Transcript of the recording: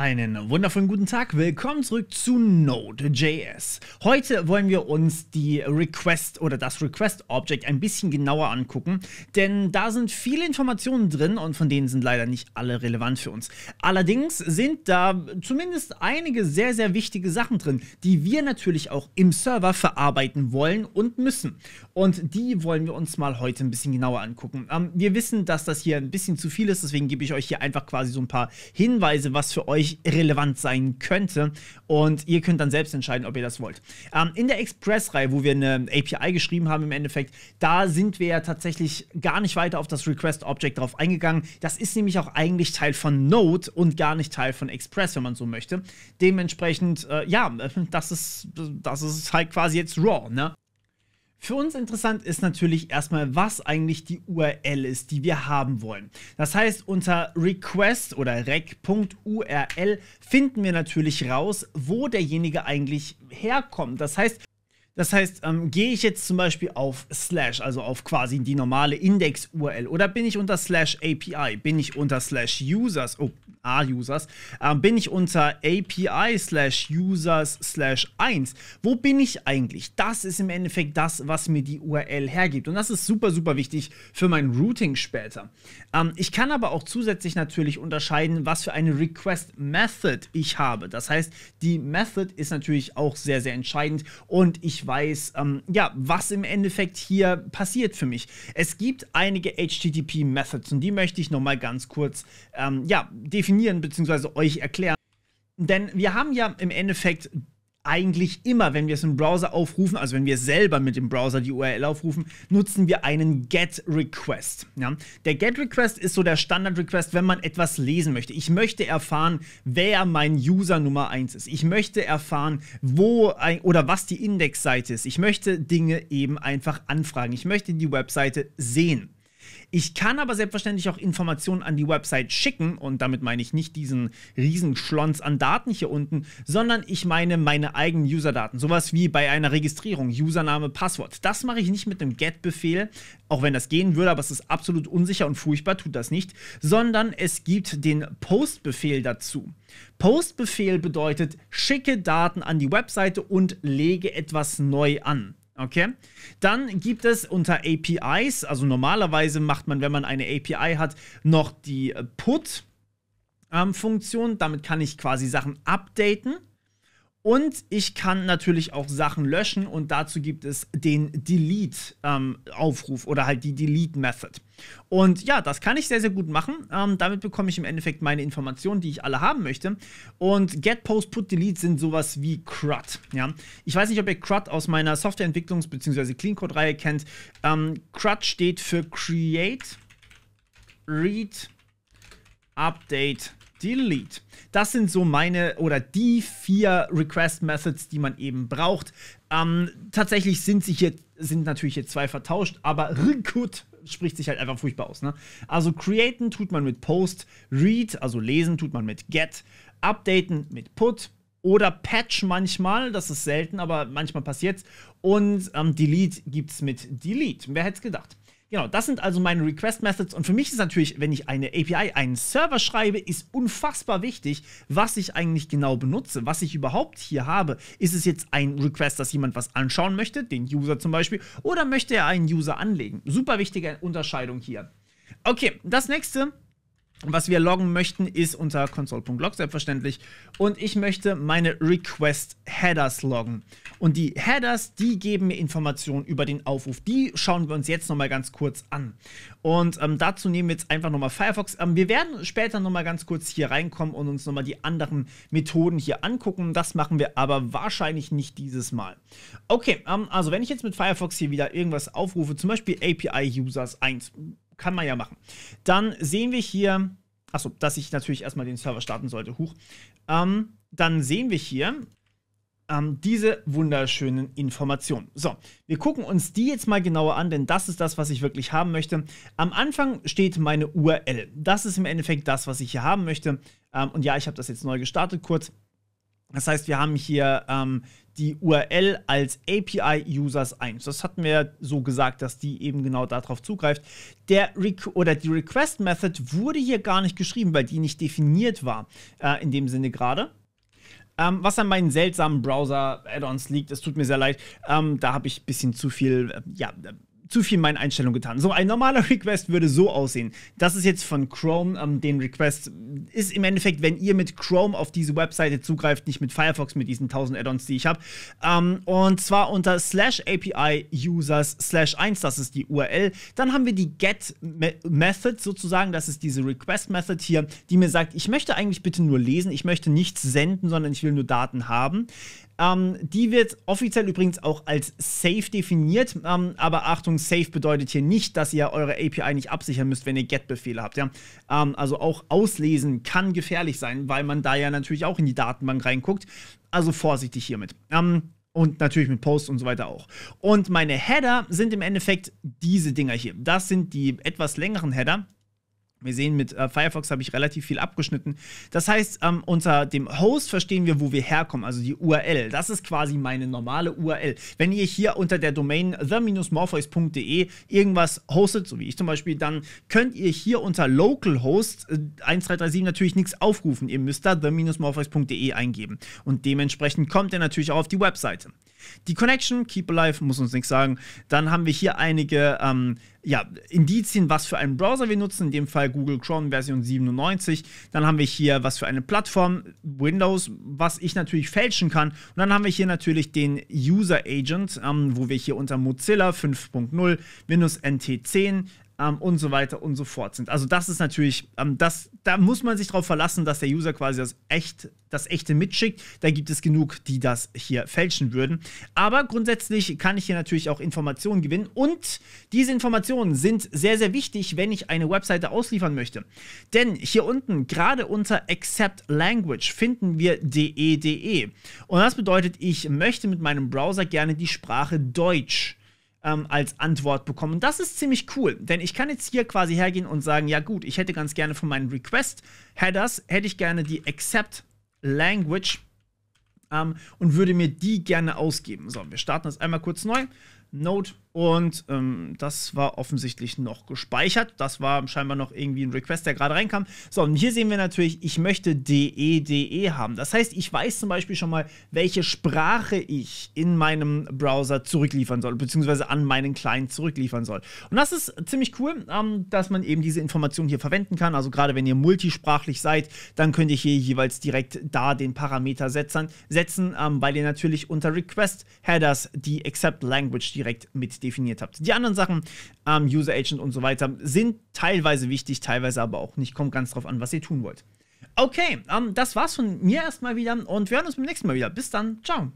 Einen wundervollen guten Tag, willkommen zurück zu Node.js. Heute wollen wir uns die Request oder das Request Object ein bisschen genauer angucken, denn da sind viele Informationen drin und von denen sind leider nicht alle relevant für uns. Allerdings sind da zumindest einige sehr, sehr wichtige Sachen drin, die wir natürlich auch im Server verarbeiten wollen und müssen. Und die wollen wir uns mal heute ein bisschen genauer angucken. Ähm, wir wissen, dass das hier ein bisschen zu viel ist, deswegen gebe ich euch hier einfach quasi so ein paar Hinweise, was für euch wirklich relevant sein könnte. Und ihr könnt dann selbst entscheiden, ob ihr das wollt. Ähm, in der Express-Reihe, wo wir eine API geschrieben haben im Endeffekt, da sind wir ja tatsächlich gar nicht weiter auf das Request-Object drauf eingegangen. Das ist nämlich auch eigentlich Teil von Node und gar nicht Teil von Express, wenn man so möchte. Dementsprechend, äh, ja, das ist, das ist halt quasi jetzt RAW. Ne? Für uns interessant ist natürlich erstmal, was eigentlich die URL ist, die wir haben wollen. Das heißt, unter request oder rec.url finden wir natürlich raus, wo derjenige eigentlich herkommt. Das heißt, das heißt, ähm, gehe ich jetzt zum Beispiel auf slash, also auf quasi die normale Index-URL, oder bin ich unter slash API, bin ich unter slash users, oh, A-Users, ähm, bin ich unter API slash users slash 1? Wo bin ich eigentlich? Das ist im Endeffekt das, was mir die URL hergibt. Und das ist super, super wichtig für mein Routing später. Ähm, ich kann aber auch zusätzlich natürlich unterscheiden, was für eine Request-Method ich habe. Das heißt, die Method ist natürlich auch sehr, sehr entscheidend und ich ich weiß, ähm, ja, was im Endeffekt hier passiert für mich. Es gibt einige HTTP-Methods und die möchte ich nochmal ganz kurz ähm, ja, definieren bzw. euch erklären. Denn wir haben ja im Endeffekt eigentlich immer, wenn wir es im Browser aufrufen, also wenn wir selber mit dem Browser die URL aufrufen, nutzen wir einen GET-Request. Ja? Der GET-Request ist so der Standard-Request, wenn man etwas lesen möchte. Ich möchte erfahren, wer mein User Nummer 1 ist. Ich möchte erfahren, wo ein, oder was die Indexseite ist. Ich möchte Dinge eben einfach anfragen. Ich möchte die Webseite sehen. Ich kann aber selbstverständlich auch Informationen an die Website schicken und damit meine ich nicht diesen riesen Schlons an Daten hier unten, sondern ich meine meine eigenen Userdaten. Sowas wie bei einer Registrierung, Username, Passwort. Das mache ich nicht mit einem GET-Befehl, auch wenn das gehen würde, aber es ist absolut unsicher und furchtbar, tut das nicht, sondern es gibt den Post-Befehl dazu. Post-Befehl bedeutet, schicke Daten an die Webseite und lege etwas neu an. Okay. Dann gibt es unter APIs, also normalerweise macht man, wenn man eine API hat, noch die Put-Funktion. Ähm, Damit kann ich quasi Sachen updaten. Und ich kann natürlich auch Sachen löschen und dazu gibt es den Delete-Aufruf ähm, oder halt die Delete-Method. Und ja, das kann ich sehr, sehr gut machen. Ähm, damit bekomme ich im Endeffekt meine Informationen, die ich alle haben möchte. Und Get, Post, Put, Delete sind sowas wie CRUD. Ja? Ich weiß nicht, ob ihr CRUD aus meiner Softwareentwicklungs- bzw. Clean-Code-Reihe kennt. Ähm, CRUD steht für Create, Read, Update, Delete. Das sind so meine oder die vier Request Methods, die man eben braucht. Ähm, tatsächlich sind sich hier sind natürlich jetzt zwei vertauscht, aber Rekut spricht sich halt einfach furchtbar aus. Ne? Also createn tut man mit Post, read, also lesen tut man mit get, updaten mit put oder patch manchmal, das ist selten, aber manchmal passiert es. Und ähm, delete es mit delete. Wer hätte es gedacht? Genau, das sind also meine Request Methods. Und für mich ist natürlich, wenn ich eine API, einen Server schreibe, ist unfassbar wichtig, was ich eigentlich genau benutze, was ich überhaupt hier habe. Ist es jetzt ein Request, dass jemand was anschauen möchte, den User zum Beispiel, oder möchte er einen User anlegen? Super wichtige Unterscheidung hier. Okay, das nächste was wir loggen möchten, ist unter console.log selbstverständlich. Und ich möchte meine Request-Headers loggen. Und die Headers, die geben mir Informationen über den Aufruf. Die schauen wir uns jetzt nochmal ganz kurz an. Und ähm, dazu nehmen wir jetzt einfach nochmal Firefox. Ähm, wir werden später nochmal ganz kurz hier reinkommen und uns nochmal die anderen Methoden hier angucken. Das machen wir aber wahrscheinlich nicht dieses Mal. Okay, ähm, also wenn ich jetzt mit Firefox hier wieder irgendwas aufrufe, zum Beispiel API-Users 1 kann man ja machen. Dann sehen wir hier, achso, dass ich natürlich erstmal den Server starten sollte, huch. Ähm, dann sehen wir hier ähm, diese wunderschönen Informationen. So, wir gucken uns die jetzt mal genauer an, denn das ist das, was ich wirklich haben möchte. Am Anfang steht meine URL. Das ist im Endeffekt das, was ich hier haben möchte. Ähm, und ja, ich habe das jetzt neu gestartet kurz. Das heißt, wir haben hier ähm, die URL als API-Users 1. Das hatten wir so gesagt, dass die eben genau darauf zugreift. Der Re oder die Request Method wurde hier gar nicht geschrieben, weil die nicht definiert war, äh, in dem Sinne gerade. Ähm, was an meinen seltsamen Browser-Add-ons liegt, es tut mir sehr leid. Ähm, da habe ich ein bisschen zu viel äh, ja, zu viel meinen Einstellungen getan. So, ein normaler Request würde so aussehen. Das ist jetzt von Chrome. Ähm, den Request ist im Endeffekt, wenn ihr mit Chrome auf diese Webseite zugreift, nicht mit Firefox, mit diesen 1000 Add-ons, die ich habe. Ähm, und zwar unter slash API users slash 1, das ist die URL. Dann haben wir die Get Method sozusagen, das ist diese Request Method hier, die mir sagt, ich möchte eigentlich bitte nur lesen, ich möchte nichts senden, sondern ich will nur Daten haben. Ähm, die wird offiziell übrigens auch als safe definiert. Ähm, aber Achtung, safe bedeutet hier nicht, dass ihr eure API nicht absichern müsst, wenn ihr GET-Befehle habt. Ja? Ähm, also auch auslesen kann gefährlich sein, weil man da ja natürlich auch in die Datenbank reinguckt. Also vorsichtig hiermit. Ähm, und natürlich mit Posts und so weiter auch. Und meine Header sind im Endeffekt diese Dinger hier. Das sind die etwas längeren Header. Wir sehen, mit äh, Firefox habe ich relativ viel abgeschnitten. Das heißt, ähm, unter dem Host verstehen wir, wo wir herkommen, also die URL. Das ist quasi meine normale URL. Wenn ihr hier unter der Domain the-morpheus.de irgendwas hostet, so wie ich zum Beispiel, dann könnt ihr hier unter localhost 1337 äh, natürlich nichts aufrufen. Ihr müsst da the-morpheus.de eingeben. Und dementsprechend kommt ihr natürlich auch auf die Webseite. Die Connection, Keep Alive, muss uns nichts sagen. Dann haben wir hier einige ähm, ja, Indizien, was für einen Browser wir nutzen, in dem Fall Google Chrome Version 97. Dann haben wir hier, was für eine Plattform, Windows, was ich natürlich fälschen kann. Und dann haben wir hier natürlich den User Agent, ähm, wo wir hier unter Mozilla 5.0, Windows NT 10, ähm, und so weiter und so fort sind. Also das ist natürlich, ähm, das, da muss man sich darauf verlassen, dass der User quasi das, echt, das echte mitschickt. Da gibt es genug, die das hier fälschen würden. Aber grundsätzlich kann ich hier natürlich auch Informationen gewinnen und diese Informationen sind sehr, sehr wichtig, wenn ich eine Webseite ausliefern möchte. Denn hier unten, gerade unter Accept Language, finden wir de.de. E. Und das bedeutet, ich möchte mit meinem Browser gerne die Sprache Deutsch ähm, als Antwort bekommen. Und das ist ziemlich cool, denn ich kann jetzt hier quasi hergehen und sagen, ja gut, ich hätte ganz gerne von meinen Request-Headers, hätte ich gerne die Accept Language ähm, und würde mir die gerne ausgeben. So, wir starten das einmal kurz neu. Node und ähm, das war offensichtlich noch gespeichert. Das war scheinbar noch irgendwie ein Request, der gerade reinkam. So, und hier sehen wir natürlich, ich möchte DEDE DE haben. Das heißt, ich weiß zum Beispiel schon mal, welche Sprache ich in meinem Browser zurückliefern soll, beziehungsweise an meinen Client zurückliefern soll. Und das ist ziemlich cool, ähm, dass man eben diese Informationen hier verwenden kann. Also gerade wenn ihr multisprachlich seid, dann könnt ihr hier jeweils direkt da den Parameter setzen, ähm, weil ihr natürlich unter Request-Headers die Accept Language, die direkt mit definiert habt. Die anderen Sachen, ähm, User Agent und so weiter, sind teilweise wichtig, teilweise aber auch nicht. Kommt ganz drauf an, was ihr tun wollt. Okay, ähm, das war's von mir erstmal wieder und wir hören uns beim nächsten Mal wieder. Bis dann, ciao.